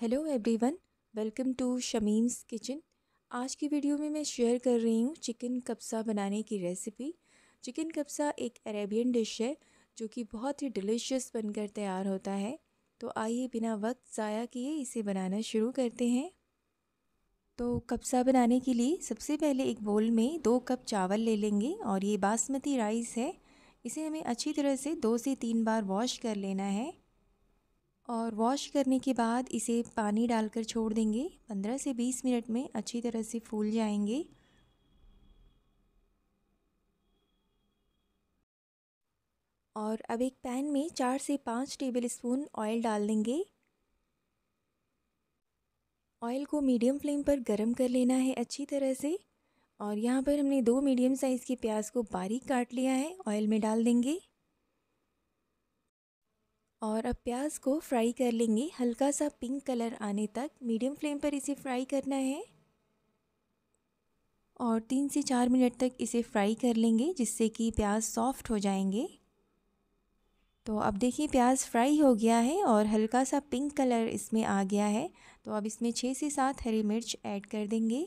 hello everyone welcome to Shamim's kitchen आज की video में मैं शेयर कर रही हूँ चिकन कब्सा बनाने की रेसिपी चिकन कब्सा एक अरेबियन डिश है जो कि बहुत ही डिलीशियस बनकर तैयार होता है तो आइए बिना वक्त ज़ाया किए इसे बनाना शुरू करते हैं तो कब्सा बनाने के लिए सबसे पहले एक बोल में दो कप चावल ले लेंगे और ये बासमती राइस है इसे हमें अच्छी तरह से दो से तीन बार वॉश कर लेना है और वॉश करने के बाद इसे पानी डालकर छोड़ देंगे 15 से 20 मिनट में अच्छी तरह से फूल जाएंगे और अब एक पैन में चार से पाँच टेबल स्पून ऑयल डाल देंगे ऑयल को मीडियम फ्लेम पर गरम कर लेना है अच्छी तरह से और यहाँ पर हमने दो मीडियम साइज़ के प्याज को बारीक काट लिया है ऑयल में डाल देंगे और अब प्याज को फ्राई कर लेंगे हल्का सा पिंक कलर आने तक मीडियम फ्लेम पर इसे फ्राई करना है और तीन से चार मिनट तक इसे फ्राई कर लेंगे जिससे कि प्याज सॉफ्ट हो जाएंगे तो अब देखिए प्याज फ्राई हो गया है और हल्का सा पिंक कलर इसमें आ गया है तो अब इसमें छः से सात हरी मिर्च ऐड कर देंगे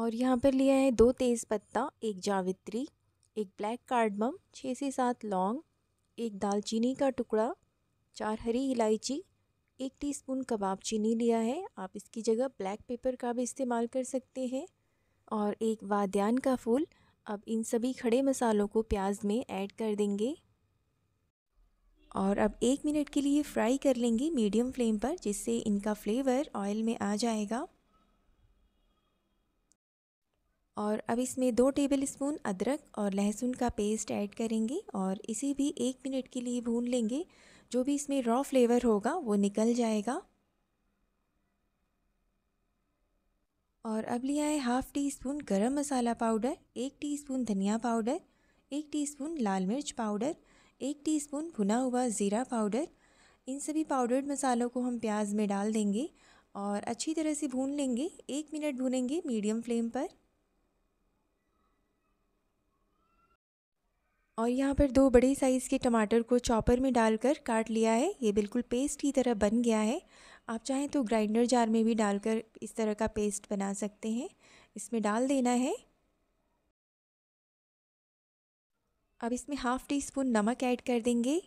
और यहाँ पर लिया है दो तेज़ पत्ता एक जावित्री एक ब्लैक कार्डमम छः से सात लौंग एक दालचीनी का टुकड़ा चार हरी इलायची एक टीस्पून कबाब चीनी लिया है आप इसकी जगह ब्लैक पेपर का भी इस्तेमाल कर सकते हैं और एक वाद्यान का फूल अब इन सभी खड़े मसालों को प्याज में ऐड कर देंगे और अब एक मिनट के लिए फ्राई कर लेंगे मीडियम फ्लेम पर जिससे इनका फ्लेवर ऑयल में आ जाएगा और अब इसमें दो टेबल स्पून अदरक और लहसुन का पेस्ट ऐड करेंगे और इसे भी एक मिनट के लिए भून लेंगे जो भी इसमें रॉ फ्लेवर होगा वो निकल जाएगा और अब लिया है half teaspoon garam masala powder एक टी स्पून धनिया पाउडर एक टी स्पून लाल मिर्च पाउडर एक टी स्पून भुना हुआ ज़ीरा पाउडर इन सभी पाउडर्ड मसालों को हम प्याज में डाल देंगे और अच्छी तरह से भून लेंगे एक मिनट भूनेंगे मीडियम फ्लेम पर और यहाँ पर दो बड़े साइज़ के टमाटर को चॉपर में डालकर काट लिया है ये बिल्कुल पेस्ट की तरह बन गया है आप चाहें तो ग्राइंडर जार में भी डालकर इस तरह का पेस्ट बना सकते हैं इसमें डाल देना है अब इसमें हाफ़ टी स्पून नमक ऐड कर देंगे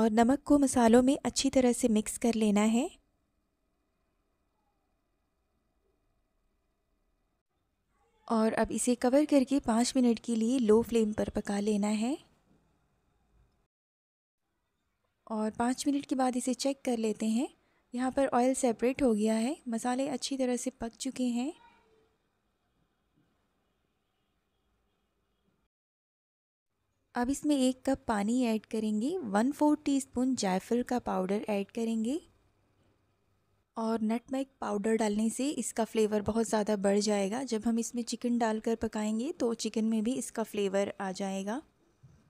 और नमक को मसालों में अच्छी तरह से मिक्स कर लेना है और अब इसे कवर करके पाँच मिनट के लिए लो फ्लेम पर पका लेना है और पाँच मिनट के बाद इसे चेक कर लेते हैं यहाँ पर ऑयल सेपरेट हो गया है मसाले अच्छी तरह से पक चुके हैं अब इसमें एक कप पानी ऐड करेंगे वन फोर टीस्पून जायफल का पाउडर ऐड करेंगे और नटमेग पाउडर डालने से इसका फ्लेवर बहुत ज़्यादा बढ़ जाएगा जब हम इसमें चिकन डालकर पकाएंगे तो चिकन में भी इसका फ्लेवर आ जाएगा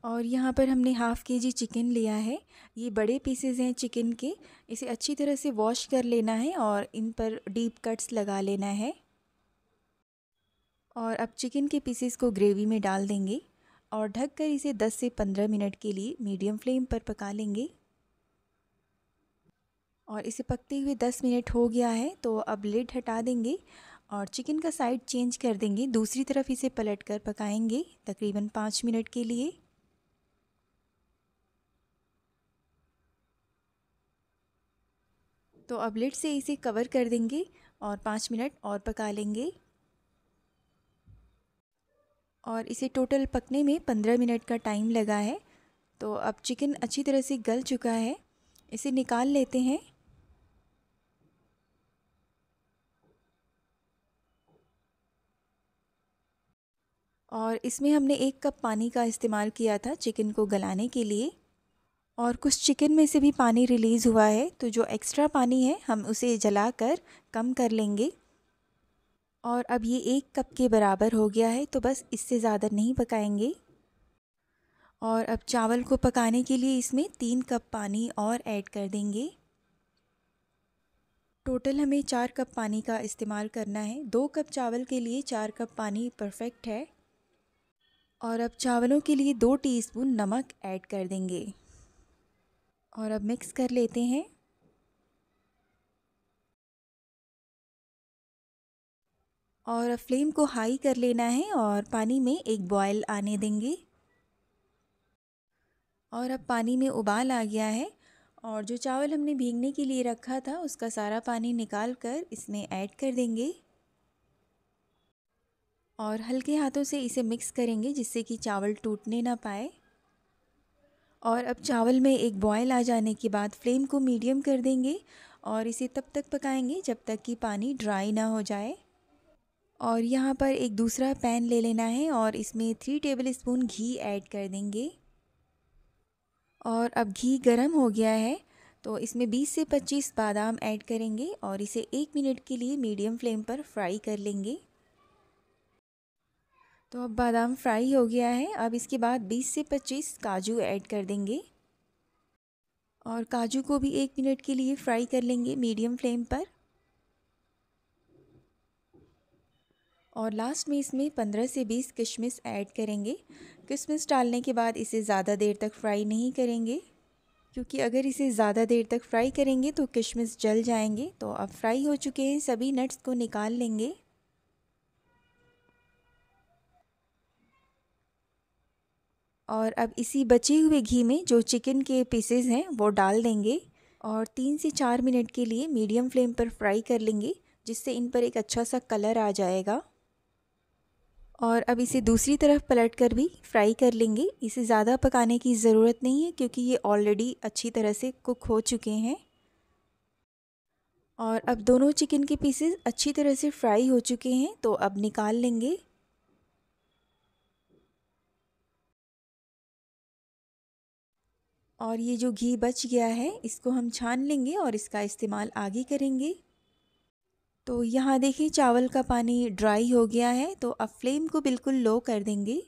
और यहाँ पर हमने हाफ़ के जी चिकन लिया है ये बड़े पीसेज हैं चिकन के इसे अच्छी तरह से वॉश कर लेना है और इन पर डीप कट्स लगा लेना है और अब चिकन के पीसेस को ग्रेवी में डाल देंगे और ढककर इसे 10 से 15 मिनट के लिए मीडियम फ्लेम पर पका लेंगे और इसे पकते हुए दस मिनट हो गया है तो अब लिड हटा देंगे और चिकन का साइड चेंज कर देंगे दूसरी तरफ इसे पलट कर पकाएंगे तकरीबन पाँच मिनट के लिए तो अब लिड से इसे कवर कर देंगे और पाँच मिनट और पका लेंगे और इसे टोटल पकने में पंद्रह मिनट का टाइम लगा है तो अब चिकन अच्छी तरह से गल चुका है इसे निकाल लेते हैं और इसमें हमने एक कप पानी का इस्तेमाल किया था चिकन को गलाने के लिए और कुछ चिकन में से भी पानी रिलीज़ हुआ है तो जो एक्स्ट्रा पानी है हम उसे जला कर कम कर लेंगे और अब ये एक कप के बराबर हो गया है तो बस इससे ज़्यादा नहीं पकाएंगे और अब चावल को पकाने के लिए इसमें तीन कप पानी और ऐड कर देंगे टोटल हमें चार कप पानी का इस्तेमाल करना है दो कप चावल के लिए चार कप पानी परफेक्ट है और अब चावलों के लिए दो टीस्पून नमक ऐड कर देंगे और अब मिक्स कर लेते हैं और अब फ्लेम को हाई कर लेना है और पानी में एक बॉयल आने देंगे और अब पानी में उबाल आ गया है और जो चावल हमने भीगने के लिए रखा था उसका सारा पानी निकाल कर इसमें ऐड कर देंगे और हल्के हाथों से इसे मिक्स करेंगे जिससे कि चावल टूटने ना पाए और अब चावल में एक बॉयल आ जाने के बाद फ्लेम को मीडियम कर देंगे और इसे तब तक पकाएंगे जब तक कि पानी ड्राई ना हो जाए और यहाँ पर एक दूसरा पैन ले लेना है और इसमें थ्री टेबल स्पून घी ऐड कर देंगे और अब घी गर्म हो गया है तो इसमें 20 से 25 बादाम ऐड करेंगे और इसे एक मिनट के लिए मीडियम फ्लेम पर फ्राई कर लेंगे तो अब बादाम फ्राई हो गया है अब इसके बाद 20 से 25 काजू ऐड कर देंगे और काजू को भी एक मिनट के लिए फ्राई कर लेंगे मीडियम फ्लेम पर और लास्ट में इसमें 15 से 20 किशमिश ऐड करेंगे किशमिश डालने के बाद इसे ज़्यादा देर तक फ्राई नहीं करेंगे क्योंकि अगर इसे ज़्यादा देर तक फ्राई करेंगे तो किशमिश जल जाएंगे तो अब फ्राई हो चुके हैं सभी नट्स को निकाल लेंगे और अब इसी बचे हुए घी में जो चिकन के पीसेज हैं वो डाल देंगे और तीन से चार मिनट के लिए मीडियम फ्लेम पर फ्राई कर लेंगे जिससे इन पर एक अच्छा सा कलर आ जाएगा और अब इसे दूसरी तरफ पलट कर भी फ्राई कर लेंगे इसे ज़्यादा पकाने की ज़रूरत नहीं है क्योंकि ये ऑलरेडी अच्छी तरह से कुक हो चुके हैं और अब दोनों चिकन के पीसेस अच्छी तरह से फ्राई हो चुके हैं तो अब निकाल लेंगे और ये जो घी बच गया है इसको हम छान लेंगे और इसका इस्तेमाल आगे करेंगे तो यहाँ देखिए चावल का पानी ड्राई हो गया है तो अब फ्लेम को बिल्कुल लो कर देंगे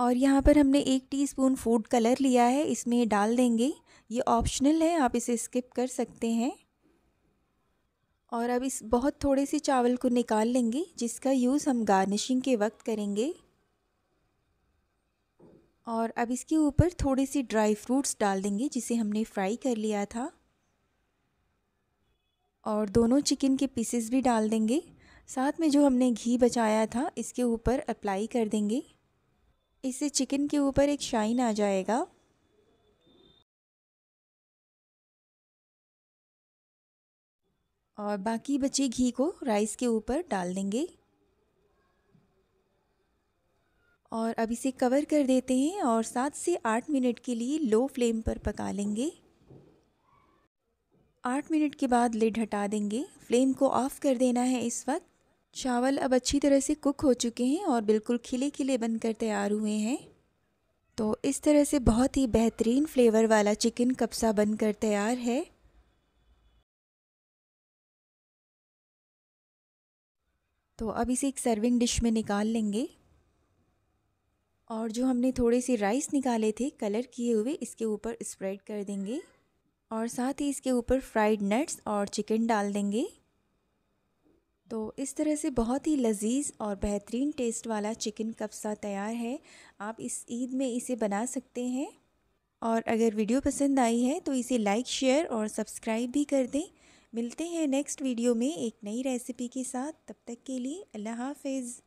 और यहाँ पर हमने एक टीस्पून फूड कलर लिया है इसमें डाल देंगे ये ऑप्शनल है आप इसे स्किप कर सकते हैं और अब इस बहुत थोड़े से चावल को निकाल लेंगे जिसका यूज़ हम गार्निशिंग के वक्त करेंगे और अब इसके ऊपर थोड़े से ड्राई फ्रूट्स डाल देंगे जिसे हमने फ्राई कर लिया था और दोनों चिकन के पीसेस भी डाल देंगे साथ में जो हमने घी बचाया था इसके ऊपर अप्लाई कर देंगे इससे चिकन के ऊपर एक शाइन आ जाएगा और बाकी बचे घी को राइस के ऊपर डाल देंगे और अब इसे कवर कर देते हैं और सात से आठ मिनट के लिए लो फ्लेम पर पका लेंगे आठ मिनट के बाद लिड हटा देंगे फ्लेम को ऑफ़ कर देना है इस वक्त चावल अब अच्छी तरह से कुक हो चुके हैं और बिल्कुल खिले खिले बनकर तैयार हुए हैं तो इस तरह से बहुत ही बेहतरीन फ्लेवर वाला चिकन कप्सा बनकर तैयार है तो अब इसे एक सर्विंग डिश में निकाल लेंगे और जो हमने थोड़े से राइस निकाले थे कलर किए हुए इसके ऊपर स्प्रेड कर देंगे और साथ ही इसके ऊपर फ्राइड नट्स और चिकन डाल देंगे तो इस तरह से बहुत ही लजीज और बेहतरीन टेस्ट वाला चिकन कब्सा तैयार है आप इस ईद में इसे बना सकते हैं और अगर वीडियो पसंद आई है तो इसे लाइक शेयर और सब्सक्राइब भी कर दें मिलते हैं नेक्स्ट वीडियो में एक नई रेसिपी के साथ तब तक के लिए अल्लाह हाफिज़